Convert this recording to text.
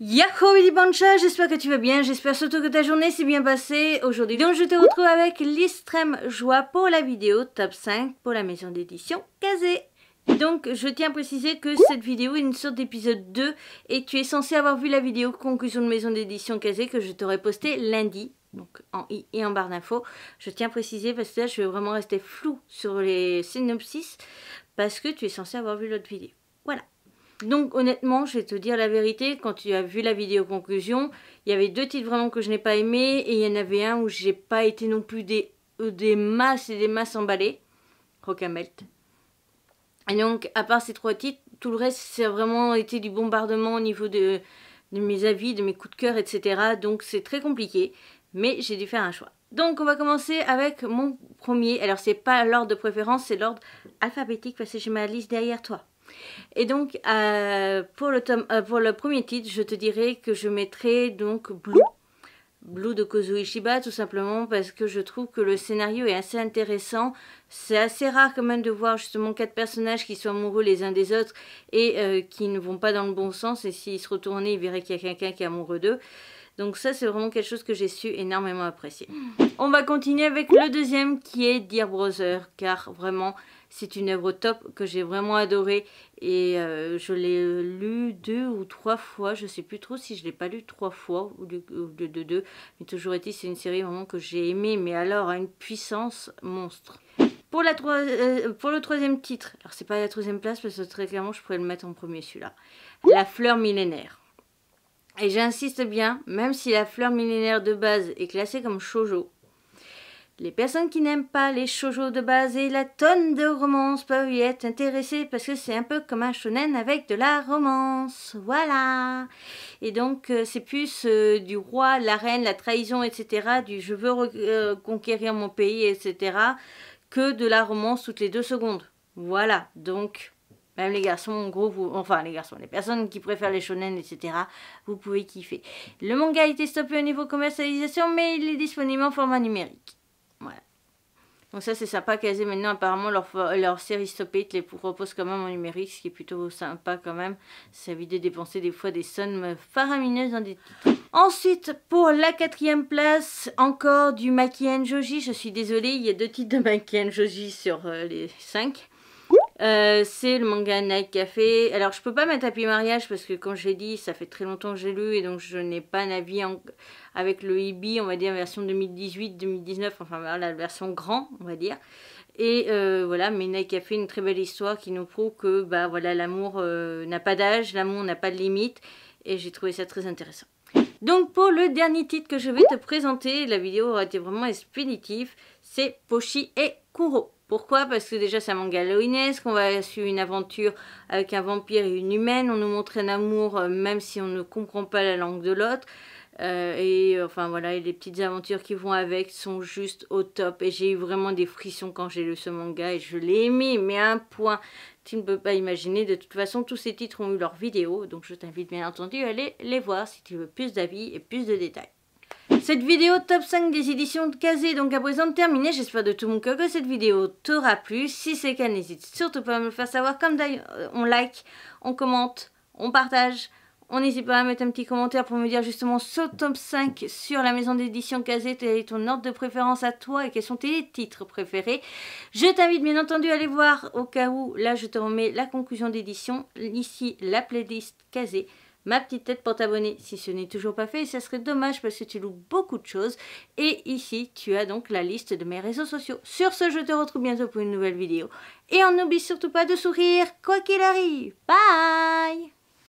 Yahoo Bancha, j'espère que tu vas bien, j'espère surtout que ta journée s'est bien passée aujourd'hui. Donc je te retrouve avec l'extrême joie pour la vidéo top 5 pour la maison d'édition Kazé. Donc je tiens à préciser que cette vidéo est une sorte d'épisode 2 et tu es censé avoir vu la vidéo conclusion de maison d'édition Kazé que je t'aurais postée lundi donc en i et en barre d'infos. Je tiens à préciser parce que là je vais vraiment rester flou sur les synopsis parce que tu es censé avoir vu l'autre vidéo. Voilà. Donc honnêtement, je vais te dire la vérité, quand tu as vu la vidéo conclusion, il y avait deux titres vraiment que je n'ai pas aimés et il y en avait un où j'ai pas été non plus des, euh, des masses et des masses emballées, Rockamelt. Et donc à part ces trois titres, tout le reste c'est vraiment été du bombardement au niveau de, mes avis, de mes coups de cœur, etc. Donc c'est très compliqué, mais j'ai dû faire un choix. Donc on va commencer avec mon premier, alors c'est pas l'ordre de préférence, c'est l'ordre alphabétique parce que j'ai ma liste derrière toi. Et donc, euh, euh, pour, le premier titre, je te dirais que je mettrai donc Blue. Blue de Kozu Ishiba, tout simplement parce que je trouve que le scénario est assez intéressant. C'est assez rare quand même de voir justement quatre personnages qui sont amoureux les uns des autres et euh, qui ne vont pas dans le bon sens. Et s'ils se retournaient, ils verraient qu'il y a quelqu'un qui est amoureux d'eux. Donc ça, c'est vraiment quelque chose que j'ai su énormément apprécier. On va continuer avec le deuxième qui est Dear Brother, car vraiment, c'est une œuvre top que j'ai vraiment adorée et euh, je l'ai euh, lu deux ou trois fois, je ne sais plus trop si je l'ai pas lu trois fois ou de deux, deux, mais toujours été, c'est une série vraiment que j'ai aimée, mais alors à une puissance monstre. Pour, euh, pour le troisième titre, alors c'est pas la troisième place parce que très clairement je pourrais le mettre en premier celui-là, La fleur millénaire. Et j'insiste bien, même si la fleur millénaire de base est classée comme shoujo, les personnes qui n'aiment pas les shoujo de base et la tonne de romance peuvent y être intéressées parce que c'est un peu comme un shonen avec de la romance. Voilà. Et donc euh, c'est plus euh, du roi, la reine, la trahison, etc. Du je veux reconquérir euh, mon pays, etc. que de la romance toutes les deux secondes. Voilà. Donc même les garçons, en gros, vous, enfin les garçons, les personnes qui préfèrent les shonen, etc., vous pouvez kiffer. Le manga a été stoppé au niveau commercialisation, mais il est disponible en format numérique. Voilà. Donc ça c'est sympa, aient maintenant apparemment leur, série stoppée Ils les propose quand même en numérique, ce qui est plutôt sympa quand même. Ça évite de dépenser des fois des sommes faramineuses dans des Ensuite, pour la quatrième place, encore du Maki Joji. Je suis désolée, il y a deux titres de Maki Joji sur euh, les cinq. Euh, c'est le manga Night Café. Alors, je peux pas mettre Happy Mariage parce que, comme j'ai dit, ça fait très longtemps que j'ai lu et donc je n'ai pas un avis avec le Ibi, on va dire, version 2018-2019, enfin la version grand, on va dire. Et euh, voilà, mais a fait une très belle histoire qui nous prouve que bah, voilà, l'amour euh, n'a pas d'âge, l'amour n'a pas de limite et j'ai trouvé ça très intéressant. Donc pour le dernier titre que je vais te présenter, la vidéo aura été vraiment expéditive, c'est Pochi et Kuro. Pourquoi Parce que déjà c'est un manga Halloweenesque, on va suivre une aventure avec un vampire et une humaine, on nous montre un amour euh, même si on ne comprend pas la langue de l'autre. Euh, et euh, enfin voilà, les petites aventures qui vont avec sont juste au top. Et j'ai eu vraiment des frissons quand j'ai lu ce manga et je l'ai aimé, mais à un point, tu ne peux pas imaginer. De toute façon, tous ces titres ont eu leur vidéo, donc je t'invite bien entendu à aller les voir si tu veux plus d'avis et plus de détails. Cette vidéo top 5 des éditions de Kazé donc à présent terminée. J'espère de tout mon cœur que cette vidéo t'aura plu. Si c'est le cas, n'hésite surtout pas à me le faire savoir. Comme d'ailleurs, on like, on commente, on partage. On n'hésite pas à mettre un petit commentaire pour me dire justement ce top 5 sur la maison d'édition Kazé, quel est ton ordre de préférence à toi et quels sont tes titres préférés. Je t'invite bien entendu à aller voir au cas où, là je te remets la conclusion d'édition, ici la playlist Kazé ma petite tête pour t'abonner si ce n'est toujours pas fait et ça serait dommage parce que tu loupes beaucoup de choses et ici tu as donc la liste de mes réseaux sociaux. Sur ce je te retrouve bientôt pour une nouvelle vidéo et on n'oublie surtout pas de sourire quoi qu'il arrive. Bye